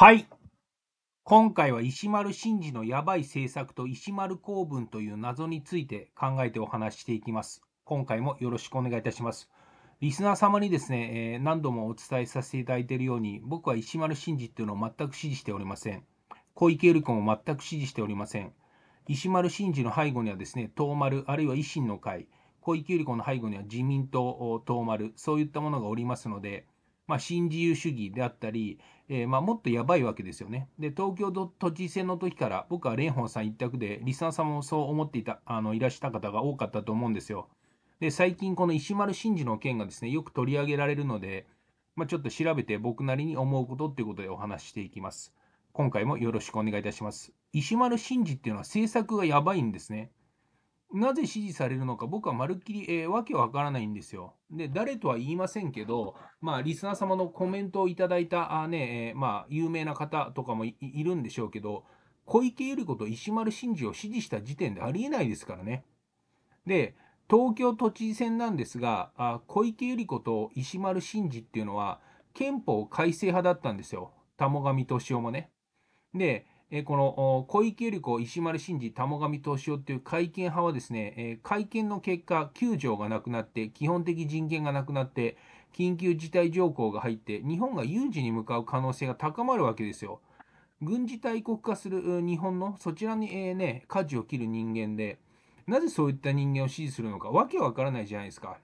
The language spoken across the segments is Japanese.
はい。今回は石丸真二のやばい政策と石丸公文という謎について考えてお話していきます。今回もよろしくお願いいたします。リスナー様にですね、えー、何度もお伝えさせていただいているように、僕は石丸真二っていうのを全く支持しておりません。小池百合子も全く支持しておりません。石丸真二の背後にはですね、東丸、あるいは維新の会、小池百合子の背後には自民党、東丸、そういったものがおりますので、まあ、新自由主義であったり、えー、まあ、もっとやばいわけですよね。で、東京都知事選の時から、僕は蓮舫さん一択で、リスナーさんもそう思っていた、あの、いらした方が多かったと思うんですよ。で、最近この石丸真二の件がですね、よく取り上げられるので、まあ、ちょっと調べて僕なりに思うことっていうことでお話ししていきます。今回もよろしくお願いいたします。石丸真二っていうのは政策がやばいんですね。なぜ支持されるのか、僕はまるっきり、えー、わけわからないんですよ。で、誰とは言いませんけど、まあ、リスナー様のコメントをいただいた、あね、えー、まあ、有名な方とかもいるんでしょうけど、小池百合子と石丸真二を支持した時点でありえないですからね。で、東京都知事選なんですが、あ小池百合子と石丸真二っていうのは、憲法改正派だったんですよ。田母神敏夫もね。で、えこの小池百合子、石丸慎二、玉上敏夫という会見派はですね、え会見の結果、9条がなくなって、基本的人権がなくなって、緊急事態条項が入って、日本が有事に向かう可能性が高まるわけですよ。軍事大国化する日本のそちらに、えー、ね、舵を切る人間で、なぜそういった人間を支持するのか、わけわからないじゃないですか。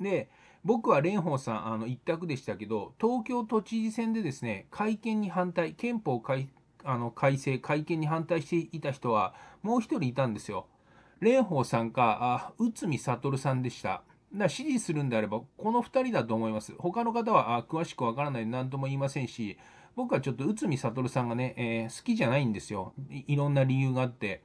で、僕は蓮舫さんあの一択でしたけど、東京都知事選でですね、改憲に反対、憲法改あの改正、改憲に反対していた人は、もう一人いたんですよ。蓮舫さんか、あ内海悟さんでした。だ支持するんであれば、この2人だと思います。他の方はあ詳しくわからない何とも言いませんし、僕はちょっと内海悟さんがね、えー、好きじゃないんですよい。いろんな理由があって。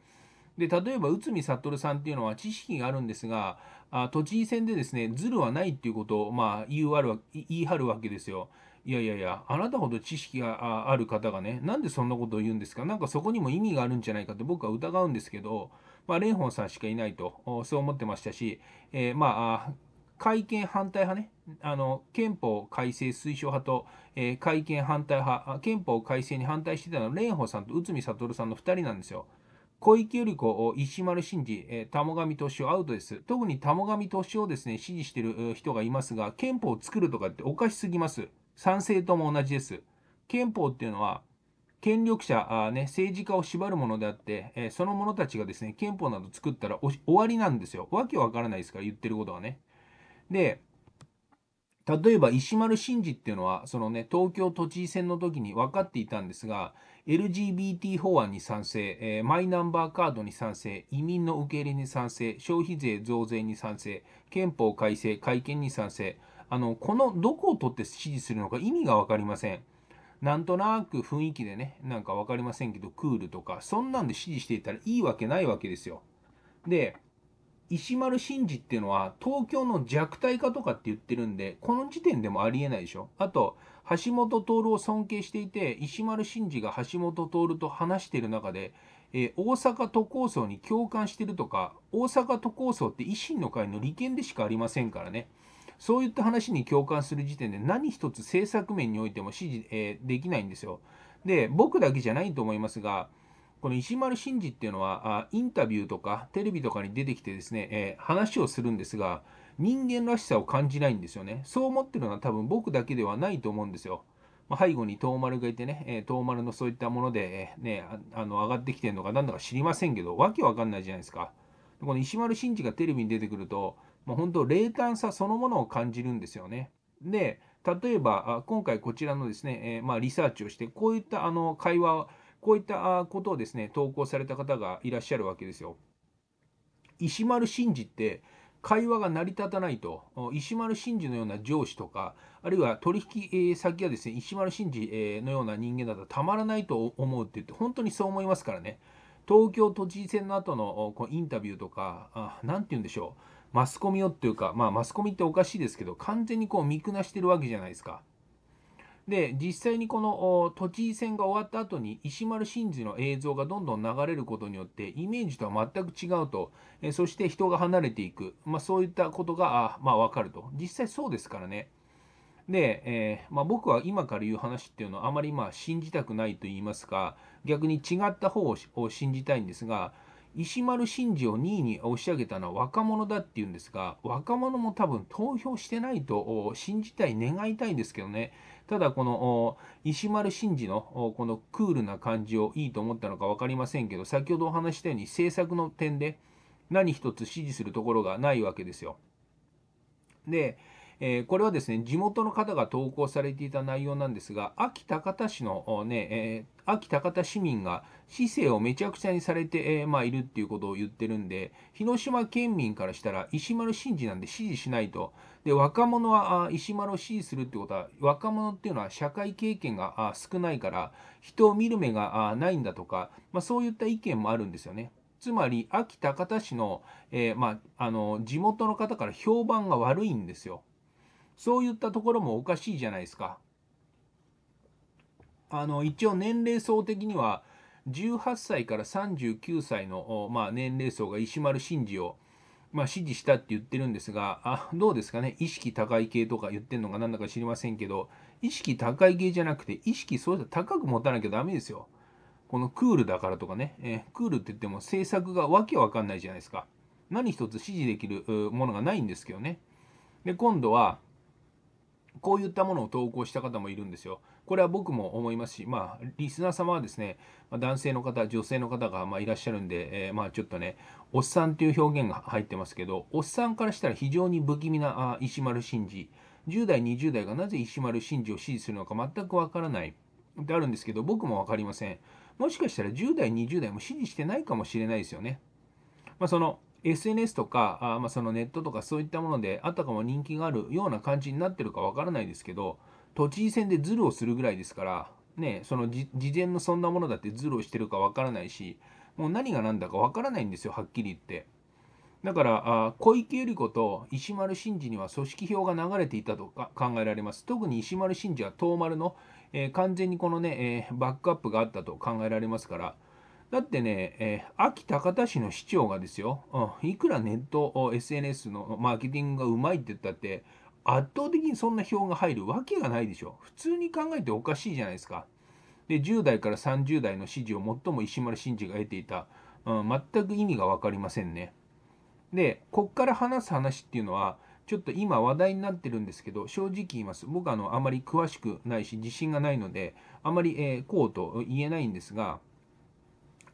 で、例えば内海悟さんっていうのは知識があるんですが、あ都知事選でですね、ズルはないっていうことを、まあ、言うある言い張るわけですよ。いやいやいや、あなたほど知識がある方がね、なんでそんなことを言うんですか、なんかそこにも意味があるんじゃないかって僕は疑うんですけど、まあ、蓮舫さんしかいないと、そう思ってましたし、えー、まあ、改憲反対派ね、あの憲法改正推奨派と、えー、改憲反対派、憲法改正に反対してたのは蓮舫さんと内海悟さんの2人なんですよ。小池百合子、石丸真二、えー、玉上敏夫アウトです。特に玉上敏夫をですね、支持してる人がいますが、憲法を作るとかっておかしすぎます。賛成とも同じです。憲法っていうのは、権力者、ね、政治家を縛るものであって、えその者たちがですね、憲法など作ったら終わりなんですよ。わけわからないですから、言ってることはね。で、例えば石丸真二っていうのは、そのね、東京都知事選の時に分かっていたんですが、LGBT 法案に賛成、えー、マイナンバーカードに賛成、移民の受け入れに賛成、消費税増税に賛成、憲法改正、改憲に賛成、あの、このどこを取って指示するのか意味がわかりません。なんとなく雰囲気でね、なんか分かりませんけど、クールとか、そんなんで指示していたらいいわけないわけですよ。で、石丸真二っていうのは東京の弱体化とかって言ってるんで、この時点でもありえないでしょ。あと、橋本徹を尊敬していて、石丸真二が橋本徹と話してる中で、えー、大阪都構想に共感してるとか、大阪都構想って維新の会の利権でしかありませんからね。そういった話に共感する時点で何一つ政策面においても支持、えー、できないんですよ。で、僕だけじゃないと思いますが、この石丸真二っていうのは、インタビューとかテレビとかに出てきてですね、えー、話をするんですが、人間らしさを感じないんですよね。そう思ってるのは多分僕だけではないと思うんですよ。まあ、背後に東丸がいてね、えー、東丸のそういったもので、えー、ね、あの上がってきてるのか何だか知りませんけど、わけわかんないじゃないですか。この石丸真二がテレビに出てくると、まあ、本当冷淡さそのものを感じるんですよね。で例えば今回こちらのですね、えー、まあ、リサーチをしてこういったあの会話こういったことをですね投稿された方がいらっしゃるわけですよ。石丸真二って会話が成り立たないと石丸真二のような上司とかあるいは取引先がですね石丸真二のような人間だとたまらないと思うって言って本当にそう思いますからね東京都知事選の後のインタビューとか何て言うんでしょうマスコミをっていうか、まあ、マスコミっておかしいですけど、完全にこう見下してるわけじゃないですか。で、実際にこの都知事選が終わった後に石丸真二の映像がどんどん流れることによって、イメージとは全く違うと、えそして人が離れていく、まあ、そういったことが、まあ、分かると。実際そうですからね。で、えー、まあ、僕は今から言う話っていうのはあまりまあ信じたくないと言いますか逆に違った方を信じたいんですが石丸真二を2位に押し上げたのは若者だっていうんですが、若者も多分投票してないと信じたい、願いたいんですけどね、ただこの石丸真二のこのクールな感じをいいと思ったのか分かりませんけど、先ほどお話したように政策の点で何一つ支持するところがないわけですよ。で、えー、これはですね、地元の方が投稿されていた内容なんですが、秋高田市のね、えー、秋高田市民が市政をめちゃくちゃにされて、えー、まあ、いるっていうことを言ってるんで、広島県民からしたら、石丸信二なんで支持しないと。で、若者は石丸を支持するってことは、若者っていうのは社会経験が少ないから、人を見る目がないんだとか、まあ、そういった意見もあるんですよね。つまり、秋田方市の、えー、まあ、あの、地元の方から評判が悪いんですよ。そういったところもおかしいじゃないですか。あの、一応年齢層的には、18歳から39歳の、まあ、年齢層が石丸真二を、まあ、支持したって言ってるんですがあ、どうですかね、意識高い系とか言ってるのか何だか知りませんけど、意識高い系じゃなくて、意識そういった高く持たなきゃダメですよ。このクールだからとかね、えー、クールって言っても政策がわけわかんないじゃないですか。何一つ支持できるものがないんですけどね。で、今度は、こういったものを投稿した方もいるんですよ。これは僕も思いますし、まあ、リスナー様はですね、男性の方、女性の方がまいらっしゃるんで、えー、まあ、ちょっとね、おっさんという表現が入ってますけど、おっさんからしたら非常に不気味なあ石丸真二、10代、20代がなぜ石丸真二を支持するのか全くわからないってあるんですけど、僕も分かりません。もしかしたら10代、20代も支持してないかもしれないですよね。まあ、その SNS とかあ、まあ、そのネットとかそういったものであたかも人気があるような感じになってるかわからないですけど都知事選でズルをするぐらいですから、ね、その事前のそんなものだってズルをしてるかわからないし、もう何が何だかわからないんですよ、はっきり言って。だから、あ小池百合子と石丸真二には組織票が流れていたとか考えられます。特に石丸真二は東丸の、えー、完全にこのね、えー、バックアップがあったと考えられますから、だってね、えー、秋高田市の市長がですよ、うん、いくらネット、SNS のマーケティングがうまいって言ったって、圧倒的にそんな票が入るわけがないでしょ。普通に考えておかしいじゃないですか。で、10代から30代の支持を最も石丸信治が得ていた、うん、全く意味が分かりませんね。で、こっから話す話っていうのは、ちょっと今話題になってるんですけど、正直言います。僕あの、あまり詳しくないし、自信がないので、あまり、えー、こうと言えないんですが、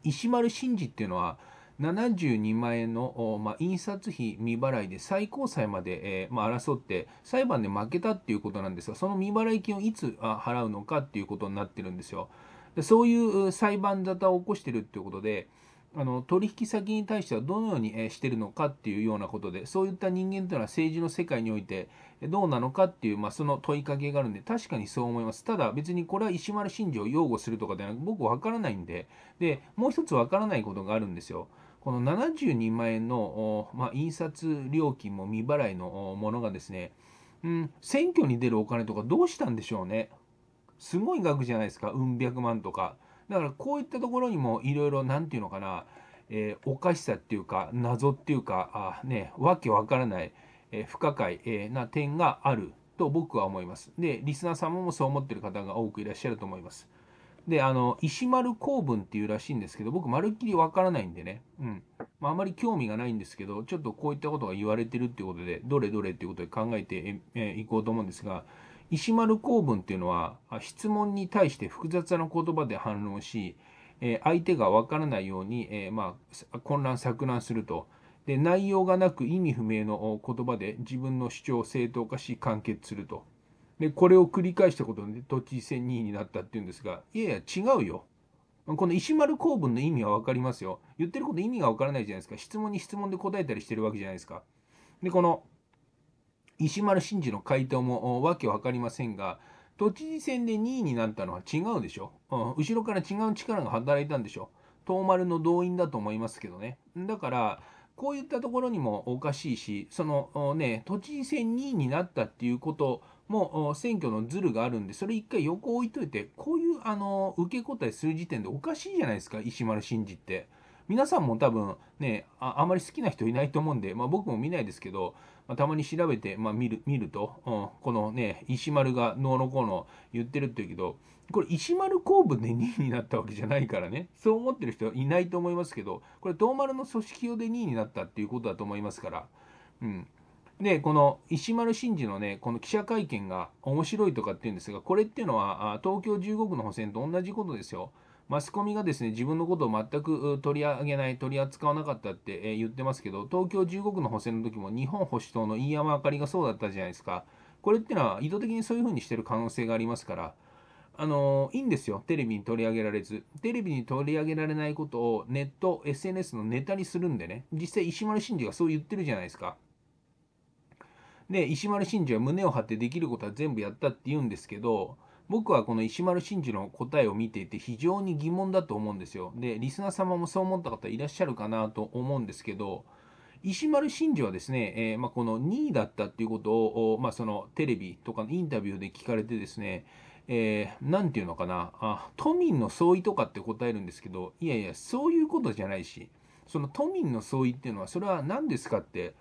石丸信治っていうのは、72万円の、まあ、印刷費未払いで最高裁まで、えー、まあ、争って裁判で負けたっていうことなんですがその未払い金をいつ払うのかっていうことになってるんですよ。でそういう裁判沙汰を起こしてるっていうことで、あの取引先に対してはどのように、えしてるのかっていうようなことでそういった人間というのは政治の世界においてどうなのかっていう、まあ、その問いかけがあるんで確かにそう思いますただ別にこれは石丸信二を擁護するとかではなく僕分からないんででもう一つ分からないことがあるんですよこの72万円の、まあ、印刷料金も未払いのものがですね、うん、選挙に出るお金とかどうしたんでしょうねすごい額じゃないですかうん百万とかだからこういったところにもいろいろ何て言うのかな、えー、おかしさっていうか謎っていうかあ、ね、わけわからない、えー、不可解、えー、な点があると僕は思います。でリスナーさんもそう思ってる方が多くいらっしゃると思います。であの石丸公文っていうらしいんですけど僕まるっきりわからないんでね、うんまあ、あまり興味がないんですけどちょっとこういったことが言われてるっていうことでどれどれっていうことで考えていこうと思うんですが石丸公文っていうのは質問に対して複雑な言葉で反論し、え相手が分からないように、えまあ、混乱錯乱するとで内容がなく意味不明の言葉で自分の主張を正当化し完結するとでこれを繰り返したことで都知事選2位になったっていうんですがいやいや違うよこの石丸公文の意味は分かりますよ言ってること意味が分からないじゃないですか質問に質問で答えたりしてるわけじゃないですかでこの石丸真二の回答もわけわかりませんが、都知事選で2位になったのは違うでしょ。うん、後ろから違う力が働いたんでしょ。東丸の動員だと思いますけどね。だから、こういったところにもおかしいし、そのね、都知事選2位になったっていうことも選挙のズルがあるんで、それ一回横置いといて、こういうあの受け答えする時点でおかしいじゃないですか、石丸真二って。皆さんも多分ねあ、あまり好きな人いないと思うんで、まあ、僕も見ないですけど、まあ、たまに調べて、まあ、見る見ると、うん、このね、石丸がノのこうの言ってるって言うけど、これ石丸公文で2位になったわけじゃないからね、そう思ってる人はいないと思いますけど、これ、東丸の組織用で2位になったっていうことだと思いますから、うん。で、この石丸真二のね、この記者会見が面白いとかっていうんですが、これっていうのは、東京15区の補選と同じことですよ。マスコミがですね、自分のことを全く取り上げない、取り扱わなかったって言ってますけど、東京15区の補選の時も日本保守党の飯山あかりがそうだったじゃないですか。これってのは意図的にそういうふうにしてる可能性がありますから、あのいいんですよ。テレビに取り上げられず。テレビに取り上げられないことをネット、SNS のネタにするんでね。実際、石丸真二がそう言ってるじゃないですか。で、石丸真二は胸を張ってできることは全部やったって言うんですけど、僕はこの石丸真二の答えを見ていて非常に疑問だと思うんですよ。で、リスナー様もそう思った方いらっしゃるかなと思うんですけど、石丸真二はですね、えー、まあ、この2位だったっていうことを、まあ、そのテレビとかのインタビューで聞かれてですね、えー、ていうのかなあ、都民の相違とかって答えるんですけど、いやいや、そういうことじゃないし、その都民の相違っていうのは、それは何ですかって、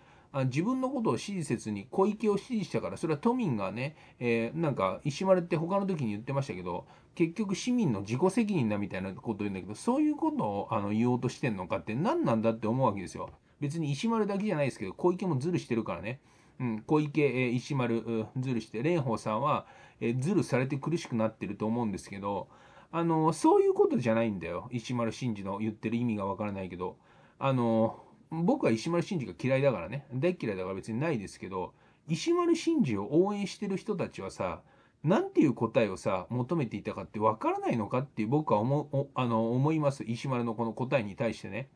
自分のことを支持せずに小池を支持したからそれは都民がね、えー、なんか石丸って他の時に言ってましたけど結局市民の自己責任だみたいなこと言うんだけどそういうことをあの言おうとしてんのかって何なんだって思うわけですよ。別に石丸だけじゃないですけど小池もズルしてるからね。うん、小池、え石丸、ズルして、蓮舫さんは、えー、ズルされて苦しくなってると思うんですけど、あのそういうことじゃないんだよ。石丸真二の言ってる意味がわからないけど。あの僕は石丸真二が嫌いだからね、大嫌いだから別にないですけど、石丸真二を応援してる人たちはさ、何ていう答えをさ、求めていたかってわからないのかって僕は思あの思います。石丸のこの答えに対してね。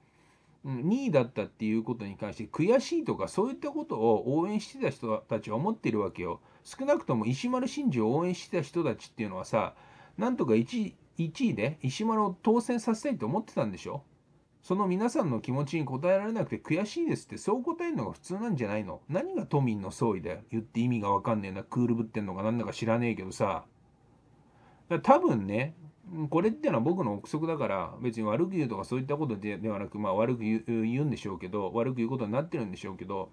2位だったっていうことに関して悔しいとかそういったことを応援してた人たちは思ってるわけよ。少なくとも石丸真二を応援してた人たちっていうのはさ、なんとか 1, 1位で石丸を当選させたいと思ってたんでしょその皆さんの気持ちに応えられなくて悔しいですってそう答えるのが普通なんじゃないの何が都民の総意だよ言って意味が分かんねえなクールぶってんのか何だか知らねえけどさ多分ねこれってのは僕の憶測だから別に悪く言うとかそういったことではなくまあ悪く言うんでしょうけど悪く言うことになってるんでしょうけど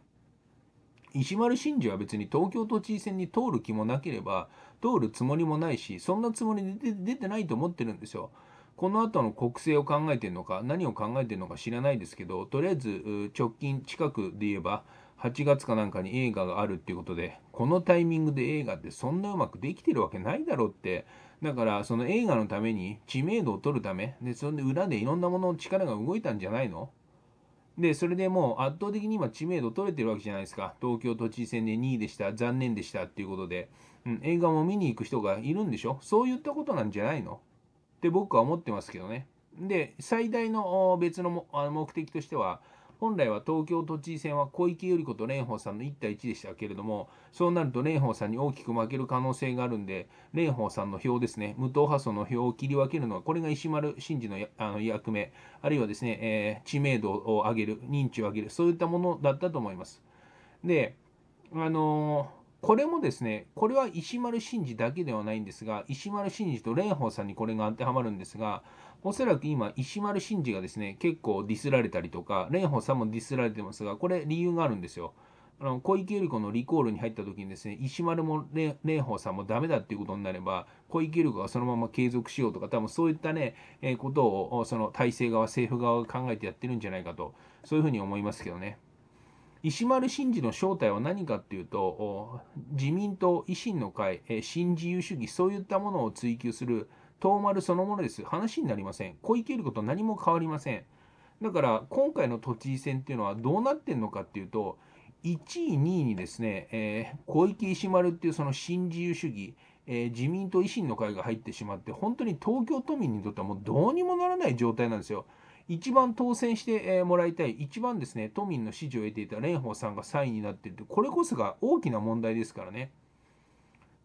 石丸真二は別に東京都知事選に通る気もなければ通るつもりもないしそんなつもりで出てないと思ってるんですよ。この後の国政を考えてるのか、何を考えてるのか知らないですけど、とりあえず直近近くで言えば、8月かなんかに映画があるっていうことで、このタイミングで映画ってそんなうまくできてるわけないだろうって、だからその映画のために知名度を取るため、で、それで裏でいろんなものの力が動いたんじゃないので、それでもう圧倒的に今知名度取れてるわけじゃないですか。東京都知事選で2位でした、残念でしたっていうことで、うん、映画も見に行く人がいるんでしょそういったことなんじゃないのって僕は思ってますけどね。で、最大の別の目的としては、本来は東京都知事選は小池百合子と蓮舫さんの1対1でしたけれども、そうなると蓮舫さんに大きく負ける可能性があるんで、蓮舫さんの票ですね、無党派層の票を切り分けるのは、これが石丸真二のあの役目、あるいはですね、えー、知名度を上げる、認知を上げる、そういったものだったと思います。で、あのーこれもですね、これは石丸真二だけではないんですが、石丸真二と蓮舫さんにこれが当てはまるんですが、おそらく今、石丸真二がですね、結構ディスられたりとか、蓮舫さんもディスられてますが、これ理由があるんですよ。あの小池百合子のリコールに入った時にですね、石丸も蓮舫さんもダメだっていうことになれば、小池百合子がそのまま継続しようとか、多分そういったね、えー、ことを、その体制側、政府側が考えてやってるんじゃないかと、そういうふうに思いますけどね。石丸真二の正体は何かっていうと、自民党、維新の会、新自由主義、そういったものを追求する、遠丸そのものです。話になりません。小池いること何も変わりません。だから、今回の都知事選っていうのはどうなってんのかっていうと、1位、2位にですね、えー、小池石丸っていうその新自由主義、えー、自民党維新の会が入ってしまって、本当に東京都民にとってはもうどうにもならない状態なんですよ。一番当選してもらいたい、一番ですね、都民の支持を得ていた蓮舫さんが3位になっているて、これこそが大きな問題ですからね。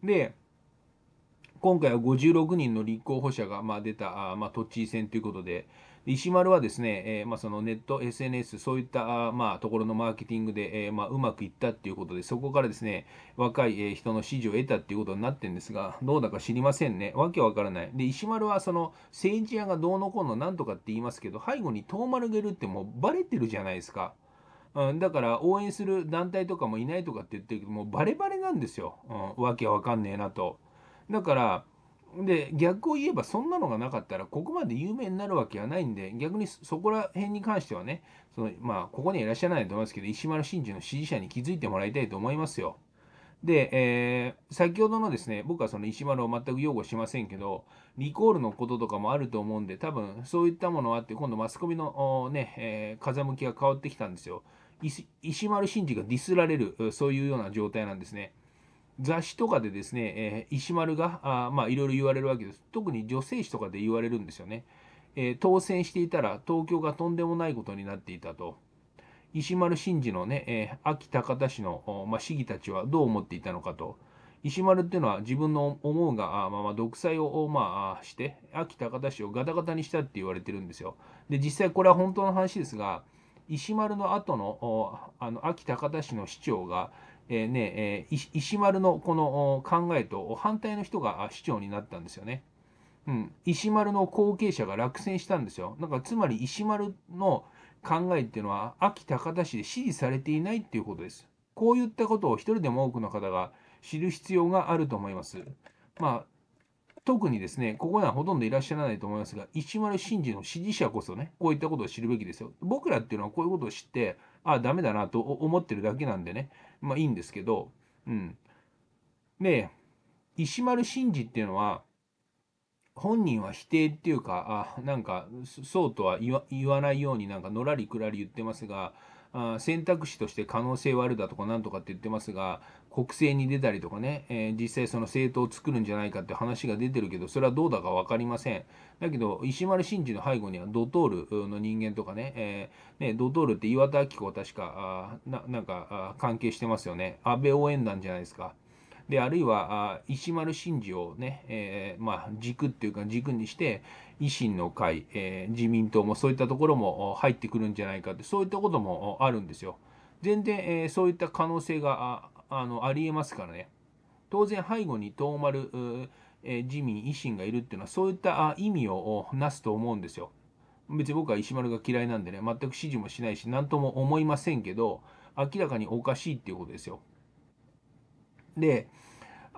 で、今回は56人の立候補者がま出た、まあ、都知事選ということで、石丸はですね、えー、まあ、そのネット、SNS、そういったまあ、ところのマーケティングで、えー、まあ、うまくいったっていうことで、そこからですね、若い、え人の支持を得たっていうことになってるんですが、どうだか知りませんね。わけわからない。で、石丸はその政治家がどうのこうのなんとかって言いますけど、背後に遠丸げるってもうバレてるじゃないですか。うん、だから応援する団体とかもいないとかって言ってるけどもうバレバレなんですよ、うん、わけわかんねえなとだからで逆を言えばそんなのがなかったらここまで有名になるわけはないんで逆にそこら辺に関してはねそのまあここにはいらっしゃらないと思いますけど石丸真二の支持者に気づいてもらいたいと思いますよ。で、えー、先ほどのですね僕はその石丸を全く擁護しませんけどリコールのこととかもあると思うんで多分そういったものはあって今度マスコミのね、えー、風向きが変わってきたんですよ。石丸真二がディスられるそういうような状態なんですね。雑誌とかでですね、えー、石丸があ、まあ、いろいろ言われるわけです。特に女性誌とかで言われるんですよね。えー、当選していたら東京がとんでもないことになっていたと。石丸真二のね、えー、秋高田市の、まあ、市議たちはどう思っていたのかと。石丸っていうのは自分の思うがあまま独裁を、まあ、して秋高田市をガタガタにしたって言われてるんですよ。で実際これは本当の話ですが石丸の後のあの秋高田市の市長がえー、ね、えー、石丸のこの考えと反対の人が市長になったんですよね。うん、石丸の後継者が落選したんですよ。なんかつまり石丸の考えっていうのは、秋高田市で支持されていないっていうことです。こういったことを一人でも多くの方が知る必要があると思います。まあ、特にですね、ここにはほとんどいらっしゃらないと思いますが、石丸真治の支持者こそね、こういったことを知るべきですよ。僕らっていうのはこういうことを知って、ああ、ダメだなと思ってるだけなんでね、まあいいんですけど、うん。で、石丸真二っていうのは、本人は否定っていうか、あなんか、そうとは言わないようになんかのらりくらり言ってますが、あ選択肢として可能性はあるだとかなんとかって言ってますが国政に出たりとかね、えー、実際その政党を作るんじゃないかって話が出てるけどそれはどうだか分かりませんだけど石丸真二の背後にはドトールの人間とかね,、えー、ねドトールって岩田明子は確かあななんか関係してますよね安倍応援団じゃないですか。で、あるいは、石丸信二をね、えー、まあ、軸っていうか軸にして、維新の会、えー、自民党もそういったところも入ってくるんじゃないかって、そういったこともあるんですよ。全然、えー、そういった可能性があのありえますからね。当然、背後に東丸、え自民、維新がいるっていうのは、そういった意味をなすと思うんですよ。別に僕は石丸が嫌いなんでね、全く支持もしないし、何とも思いませんけど、明らかにおかしいっていうことですよ。で、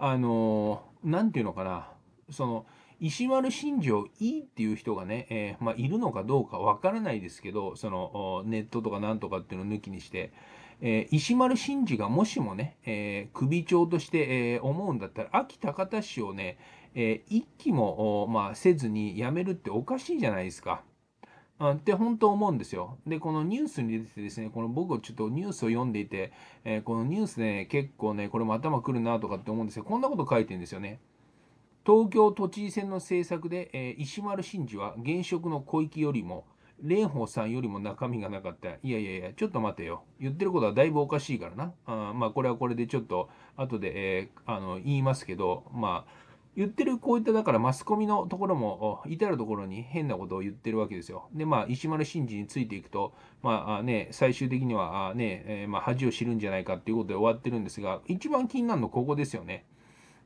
あの何て言うのかなその石丸信をいいっていう人がね、えー、まあ、いるのかどうかわからないですけどそのネットとかなんとかっていうのを抜きにして、えー、石丸信二がもしもね、えー、首長として、え思うんだったら秋高田氏をね、え一期も、まあ、せずに辞めるっておかしいじゃないですか。って本当思うんですよ。で、このニュースに出ててですね、この僕ちょっとニュースを読んでいて、えー、このニュースね、結構ね、これも頭くるなとかって思うんですよ。こんなこと書いてるんですよね。東京都知事選の政策で、えー、石丸真二は現職の小池よりも、蓮舫さんよりも中身がなかった。いやいやいや、ちょっと待てよ。言ってることはだいぶおかしいからな。あまあ、これはこれでちょっと、後で、えー、あの、言いますけど、まあ、言ってるこういっただからマスコミのところも至るところに変なことを言ってるわけですよ。でまあ石丸真治についていくとまあね最終的にはね、えー、まあ、恥を知るんじゃないかっていうことで終わってるんですが一番気になるのここですよね。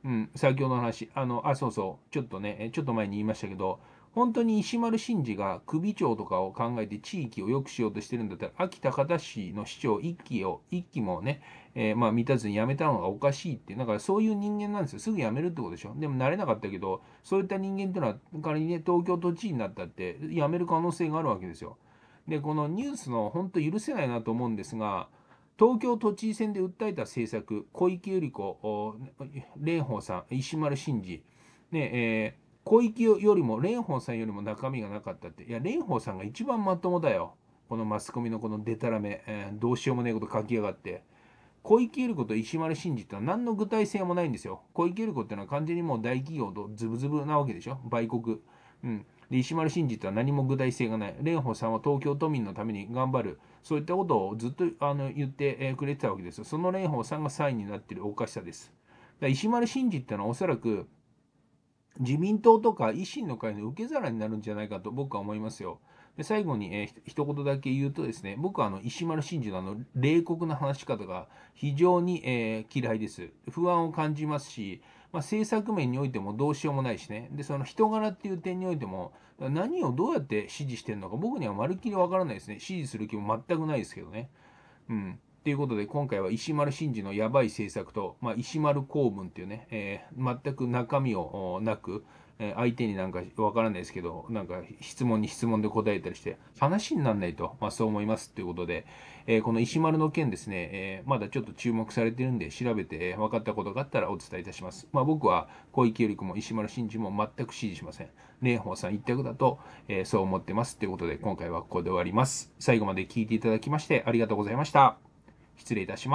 うん先ほどの話あのあそうそうちょっとねちょっと前に言いましたけど本当に石丸真二が首長とかを考えて地域を良くしようとしてるんだったら、秋高田市の市長1期を、1期もね、えー、まあ満たずに辞めたのがおかしいって、だからそういう人間なんですよ。すぐ辞めるってことでしょ。でも慣れなかったけど、そういった人間ってのは、仮にね、東京都知事になったって、辞める可能性があるわけですよ。で、このニュースの本当許せないなと思うんですが、東京都知事選で訴えた政策、小池百合子、蓮舫さん、石丸真二、ねえー小池よりも蓮舫さんよりも中身がなかったっていや蓮舫さんが一番まともだよこのマスコミのこのデタラメ、えー、どうしようもねえこと書きやがって小池百合子と石丸真二ってのは何の具体性もないんですよ小池百合子ってのは完全にもう大企業とズブズブなわけでしょ売国うんで石丸真二ってのは何も具体性がない蓮舫さんは東京都民のために頑張るそういったことをずっとあの言ってくれてたわけですその蓮舫さんがイ位になってるおかしさですだ石丸真二ってのはおそらく自民党とか維新の会の受け皿になるんじゃないかと僕は思いますよ。で最後に、えー、一言だけ言うとですね、僕はあの石丸真二のあの冷酷な話し方が非常に、えー、嫌いです。不安を感じますし、まあ、政策面においてもどうしようもないしね、でその人柄っていう点においても、何をどうやって支持してるのか、僕にはまるっきりわからないですね。支持する気も全くないですけどね。うん、ということで、今回は石丸真二のやばい政策と、まあ、石丸公文っていうね、えー、全く中身をなく、え相手になんかわからないですけど、なんか質問に質問で答えたりして、話にならないと、まあ、そう思いますということで、えー、この石丸の件ですね、えまだちょっと注目されてるんで、調べて分かったことがあったらお伝えいたします。まあ、僕は小池百合子も石丸真二も全く支持しません。蓮舫さん一択だと、えそう思ってますということで、今回はここで終わります。最後まで聞いていただきましてありがとうございました。失礼いたします。